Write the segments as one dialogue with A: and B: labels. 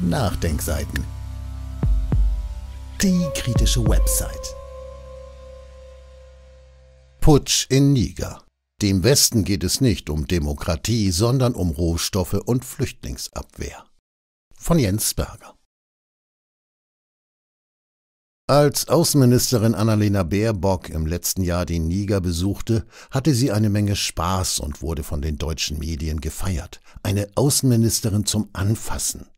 A: Nachdenkseiten. Die kritische Website. Putsch in Niger. Dem Westen geht es nicht um Demokratie, sondern um Rohstoffe und Flüchtlingsabwehr. Von Jens Berger. Als Außenministerin Annalena Baerbock im letzten Jahr den Niger besuchte, hatte sie eine Menge Spaß und wurde von den deutschen Medien gefeiert. Eine Außenministerin zum Anfassen.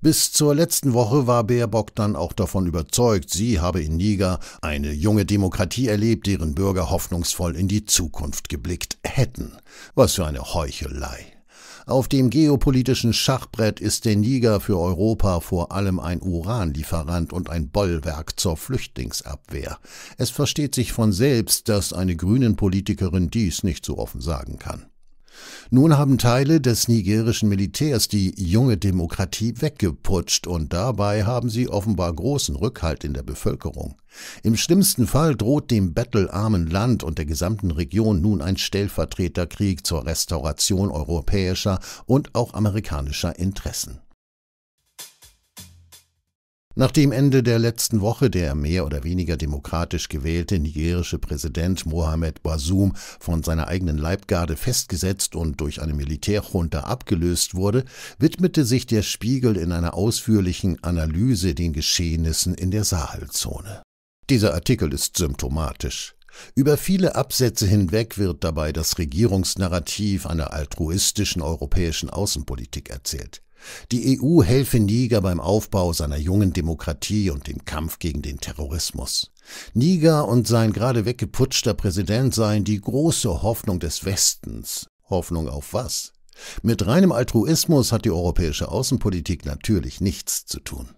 A: Bis zur letzten Woche war Baerbock dann auch davon überzeugt, sie habe in Niger eine junge Demokratie erlebt, deren Bürger hoffnungsvoll in die Zukunft geblickt hätten. Was für eine Heuchelei. Auf dem geopolitischen Schachbrett ist der Niger für Europa vor allem ein Uranlieferant und ein Bollwerk zur Flüchtlingsabwehr. Es versteht sich von selbst, dass eine grünen Politikerin dies nicht so offen sagen kann. Nun haben Teile des nigerischen Militärs die junge Demokratie weggeputscht und dabei haben sie offenbar großen Rückhalt in der Bevölkerung. Im schlimmsten Fall droht dem bettelarmen Land und der gesamten Region nun ein Stellvertreterkrieg zur Restauration europäischer und auch amerikanischer Interessen. Nachdem Ende der letzten Woche der mehr oder weniger demokratisch gewählte nigerische Präsident Mohamed Bazoum von seiner eigenen Leibgarde festgesetzt und durch eine Militärjunta abgelöst wurde, widmete sich der Spiegel in einer ausführlichen Analyse den Geschehnissen in der Sahelzone. Dieser Artikel ist symptomatisch. Über viele Absätze hinweg wird dabei das Regierungsnarrativ einer altruistischen europäischen Außenpolitik erzählt. Die EU helfe Niger beim Aufbau seiner jungen Demokratie und dem Kampf gegen den Terrorismus. Niger und sein gerade weggeputschter Präsident seien die große Hoffnung des Westens. Hoffnung auf was? Mit reinem Altruismus hat die europäische Außenpolitik natürlich nichts zu tun.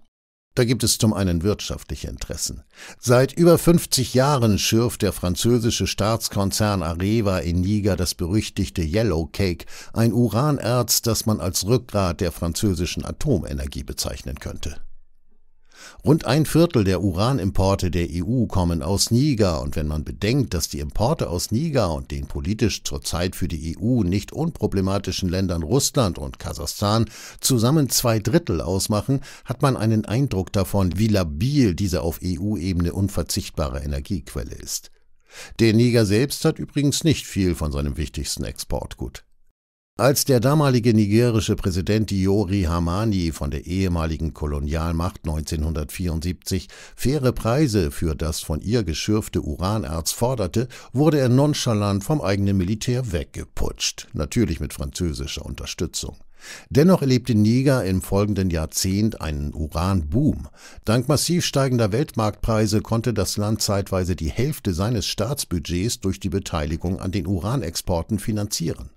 A: Da gibt es zum einen wirtschaftliche Interessen. Seit über 50 Jahren schürft der französische Staatskonzern Areva in Niger das berüchtigte Yellow Cake, ein Uranerz, das man als Rückgrat der französischen Atomenergie bezeichnen könnte. Rund ein Viertel der Uranimporte der EU kommen aus Niger, und wenn man bedenkt, dass die Importe aus Niger und den politisch zurzeit für die EU nicht unproblematischen Ländern Russland und Kasachstan zusammen zwei Drittel ausmachen, hat man einen Eindruck davon, wie labil diese auf EU-Ebene unverzichtbare Energiequelle ist. Der Niger selbst hat übrigens nicht viel von seinem wichtigsten Exportgut. Als der damalige nigerische Präsident Yori Hamani von der ehemaligen Kolonialmacht 1974 faire Preise für das von ihr geschürfte Uranerz forderte, wurde er nonchalant vom eigenen Militär weggeputscht, natürlich mit französischer Unterstützung. Dennoch erlebte Niger im folgenden Jahrzehnt einen Uranboom. Dank massiv steigender Weltmarktpreise konnte das Land zeitweise die Hälfte seines Staatsbudgets durch die Beteiligung an den Uranexporten finanzieren.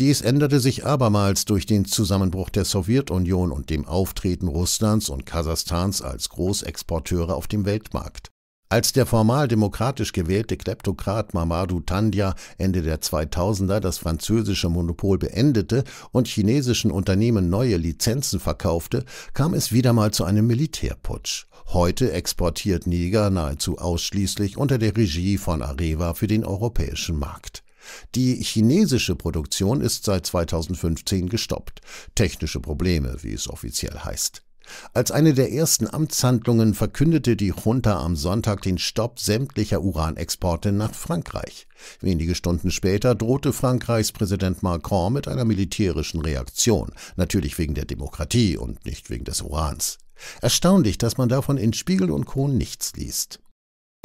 A: Dies änderte sich abermals durch den Zusammenbruch der Sowjetunion und dem Auftreten Russlands und Kasachstans als Großexporteure auf dem Weltmarkt. Als der formal demokratisch gewählte Kleptokrat Mamadou Tandja Ende der 2000er das französische Monopol beendete und chinesischen Unternehmen neue Lizenzen verkaufte, kam es wieder mal zu einem Militärputsch. Heute exportiert Niger nahezu ausschließlich unter der Regie von Areva für den europäischen Markt. Die chinesische Produktion ist seit 2015 gestoppt. Technische Probleme, wie es offiziell heißt. Als eine der ersten Amtshandlungen verkündete die Junta am Sonntag den Stopp sämtlicher Uranexporte nach Frankreich. Wenige Stunden später drohte Frankreichs Präsident Macron mit einer militärischen Reaktion, natürlich wegen der Demokratie und nicht wegen des Urans. Erstaunlich, dass man davon in Spiegel und Co. nichts liest.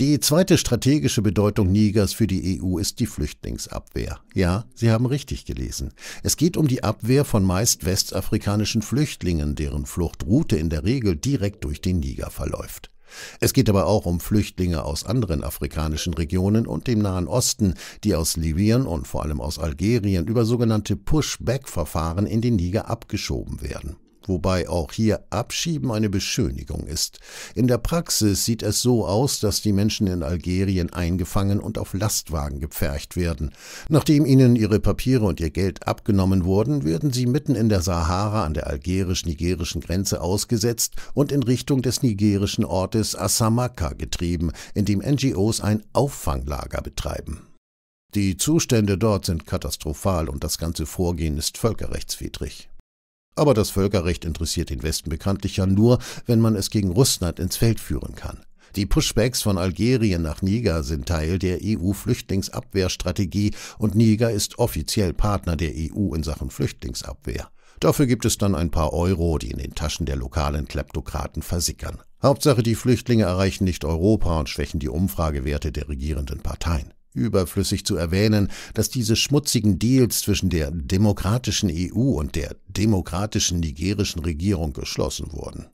A: Die zweite strategische Bedeutung Nigers für die EU ist die Flüchtlingsabwehr. Ja, Sie haben richtig gelesen. Es geht um die Abwehr von meist westafrikanischen Flüchtlingen, deren Fluchtroute in der Regel direkt durch den Niger verläuft. Es geht aber auch um Flüchtlinge aus anderen afrikanischen Regionen und dem Nahen Osten, die aus Libyen und vor allem aus Algerien über sogenannte Push-back-Verfahren in den Niger abgeschoben werden wobei auch hier Abschieben eine Beschönigung ist. In der Praxis sieht es so aus, dass die Menschen in Algerien eingefangen und auf Lastwagen gepfercht werden. Nachdem ihnen ihre Papiere und ihr Geld abgenommen wurden, werden sie mitten in der Sahara an der algerisch-nigerischen Grenze ausgesetzt und in Richtung des nigerischen Ortes Asamaka getrieben, in dem NGOs ein Auffanglager betreiben. Die Zustände dort sind katastrophal und das ganze Vorgehen ist völkerrechtswidrig. Aber das Völkerrecht interessiert den Westen bekanntlich ja nur, wenn man es gegen Russland ins Feld führen kann. Die Pushbacks von Algerien nach Niger sind Teil der EU-Flüchtlingsabwehrstrategie und Niger ist offiziell Partner der EU in Sachen Flüchtlingsabwehr. Dafür gibt es dann ein paar Euro, die in den Taschen der lokalen Kleptokraten versickern. Hauptsache, die Flüchtlinge erreichen nicht Europa und schwächen die Umfragewerte der regierenden Parteien. Überflüssig zu erwähnen, dass diese schmutzigen Deals zwischen der demokratischen EU und der demokratischen nigerischen Regierung geschlossen wurden.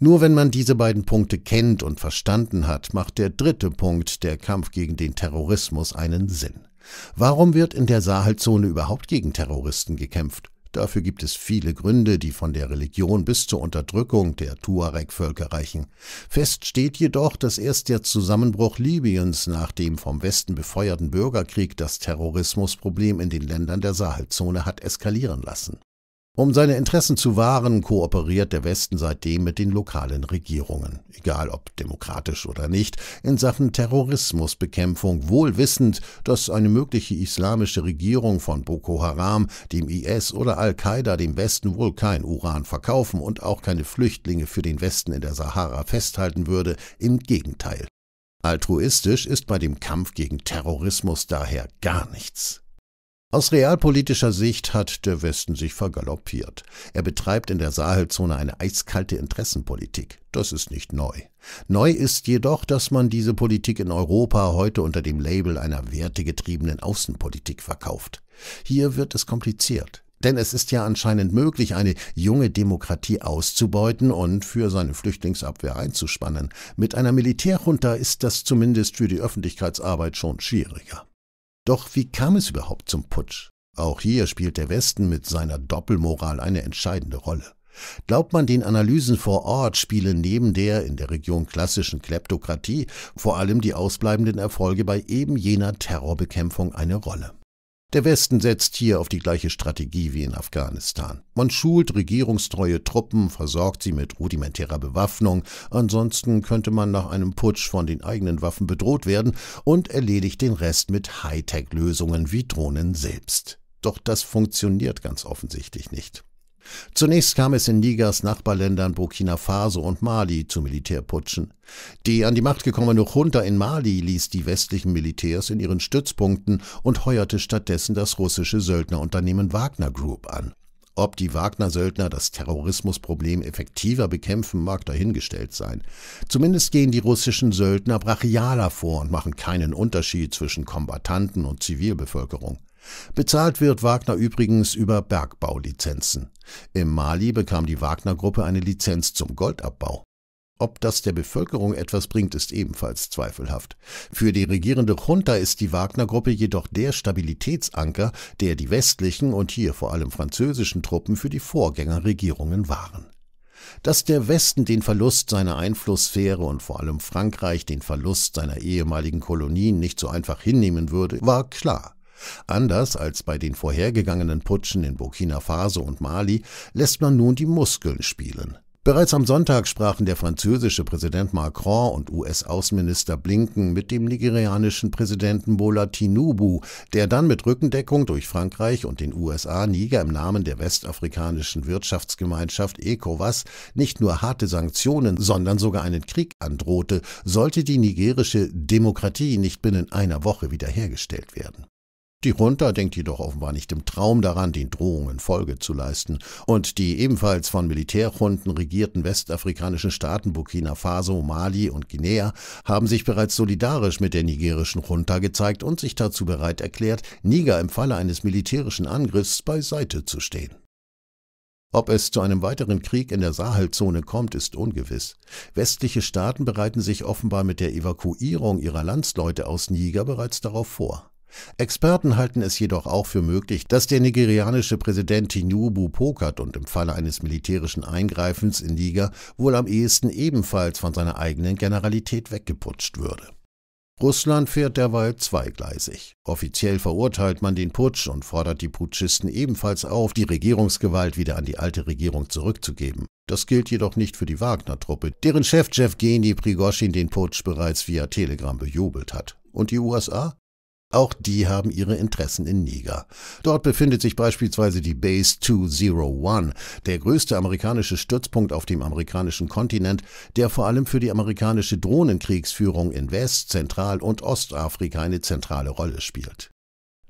A: Nur wenn man diese beiden Punkte kennt und verstanden hat, macht der dritte Punkt, der Kampf gegen den Terrorismus, einen Sinn. Warum wird in der Sahelzone überhaupt gegen Terroristen gekämpft? Dafür gibt es viele Gründe, die von der Religion bis zur Unterdrückung der Tuareg-Völker reichen. Fest steht jedoch, dass erst der Zusammenbruch Libyens nach dem vom Westen befeuerten Bürgerkrieg das Terrorismusproblem in den Ländern der Sahelzone hat eskalieren lassen um seine Interessen zu wahren, kooperiert der Westen seitdem mit den lokalen Regierungen, egal ob demokratisch oder nicht, in Sachen Terrorismusbekämpfung, wohl wissend, dass eine mögliche islamische Regierung von Boko Haram, dem IS oder Al-Qaida dem Westen wohl kein Uran verkaufen und auch keine Flüchtlinge für den Westen in der Sahara festhalten würde, im Gegenteil. Altruistisch ist bei dem Kampf gegen Terrorismus daher gar nichts. Aus realpolitischer Sicht hat der Westen sich vergaloppiert. Er betreibt in der Sahelzone eine eiskalte Interessenpolitik. Das ist nicht neu. Neu ist jedoch, dass man diese Politik in Europa heute unter dem Label einer wertegetriebenen Außenpolitik verkauft. Hier wird es kompliziert. Denn es ist ja anscheinend möglich, eine junge Demokratie auszubeuten und für seine Flüchtlingsabwehr einzuspannen. Mit einer Militärjunta ist das zumindest für die Öffentlichkeitsarbeit schon schwieriger. Doch wie kam es überhaupt zum Putsch? Auch hier spielt der Westen mit seiner Doppelmoral eine entscheidende Rolle. Glaubt man den Analysen vor Ort, spiele neben der in der Region klassischen Kleptokratie vor allem die ausbleibenden Erfolge bei eben jener Terrorbekämpfung eine Rolle. Der Westen setzt hier auf die gleiche Strategie wie in Afghanistan. Man schult regierungstreue Truppen, versorgt sie mit rudimentärer Bewaffnung, ansonsten könnte man nach einem Putsch von den eigenen Waffen bedroht werden und erledigt den Rest mit Hightech-Lösungen wie Drohnen selbst. Doch das funktioniert ganz offensichtlich nicht. Zunächst kam es in Nigers Nachbarländern Burkina Faso und Mali zu Militärputschen. Die an die Macht gekommene Junta in Mali ließ die westlichen Militärs in ihren Stützpunkten und heuerte stattdessen das russische Söldnerunternehmen Wagner Group an. Ob die Wagner-Söldner das Terrorismusproblem effektiver bekämpfen, mag dahingestellt sein. Zumindest gehen die russischen Söldner brachialer vor und machen keinen Unterschied zwischen Kombattanten und Zivilbevölkerung. Bezahlt wird Wagner übrigens über Bergbaulizenzen. Im Mali bekam die Wagner-Gruppe eine Lizenz zum Goldabbau. Ob das der Bevölkerung etwas bringt, ist ebenfalls zweifelhaft. Für die regierende Junta ist die Wagner-Gruppe jedoch der Stabilitätsanker, der die westlichen und hier vor allem französischen Truppen für die Vorgängerregierungen waren. Dass der Westen den Verlust seiner Einflusssphäre und vor allem Frankreich den Verlust seiner ehemaligen Kolonien nicht so einfach hinnehmen würde, war klar. Anders als bei den vorhergegangenen Putschen in Burkina Faso und Mali lässt man nun die Muskeln spielen. Bereits am Sonntag sprachen der französische Präsident Macron und US-Außenminister Blinken mit dem nigerianischen Präsidenten Bola Tinubu, der dann mit Rückendeckung durch Frankreich und den USA Niger im Namen der westafrikanischen Wirtschaftsgemeinschaft ECOWAS nicht nur harte Sanktionen, sondern sogar einen Krieg androhte, sollte die nigerische Demokratie nicht binnen einer Woche wiederhergestellt werden. Die Junta denkt jedoch offenbar nicht im Traum daran, den Drohungen Folge zu leisten. Und die ebenfalls von Militärjunten regierten westafrikanischen Staaten Burkina Faso, Mali und Guinea haben sich bereits solidarisch mit der nigerischen Junta gezeigt und sich dazu bereit erklärt, Niger im Falle eines militärischen Angriffs beiseite zu stehen. Ob es zu einem weiteren Krieg in der Sahelzone kommt, ist ungewiss. Westliche Staaten bereiten sich offenbar mit der Evakuierung ihrer Landsleute aus Niger bereits darauf vor. Experten halten es jedoch auch für möglich, dass der nigerianische Präsident Tinubu pokert und im Falle eines militärischen Eingreifens in Niger wohl am ehesten ebenfalls von seiner eigenen Generalität weggeputscht würde. Russland fährt derweil zweigleisig. Offiziell verurteilt man den Putsch und fordert die Putschisten ebenfalls auf, die Regierungsgewalt wieder an die alte Regierung zurückzugeben. Das gilt jedoch nicht für die Wagner-Truppe, deren Chef Jewgeni Prigoschin den Putsch bereits via Telegram bejubelt hat. Und die USA? Auch die haben ihre Interessen in Niger. Dort befindet sich beispielsweise die Base 201, der größte amerikanische Stützpunkt auf dem amerikanischen Kontinent, der vor allem für die amerikanische Drohnenkriegsführung in West-, Zentral- und Ostafrika eine zentrale Rolle spielt.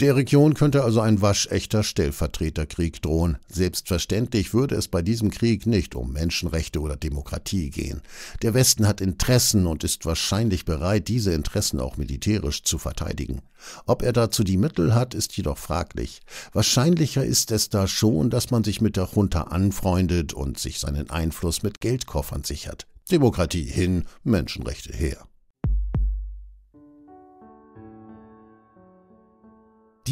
A: Der Region könnte also ein waschechter Stellvertreterkrieg drohen. Selbstverständlich würde es bei diesem Krieg nicht um Menschenrechte oder Demokratie gehen. Der Westen hat Interessen und ist wahrscheinlich bereit, diese Interessen auch militärisch zu verteidigen. Ob er dazu die Mittel hat, ist jedoch fraglich. Wahrscheinlicher ist es da schon, dass man sich mit der Junta anfreundet und sich seinen Einfluss mit Geldkoffern sichert. Demokratie hin, Menschenrechte her.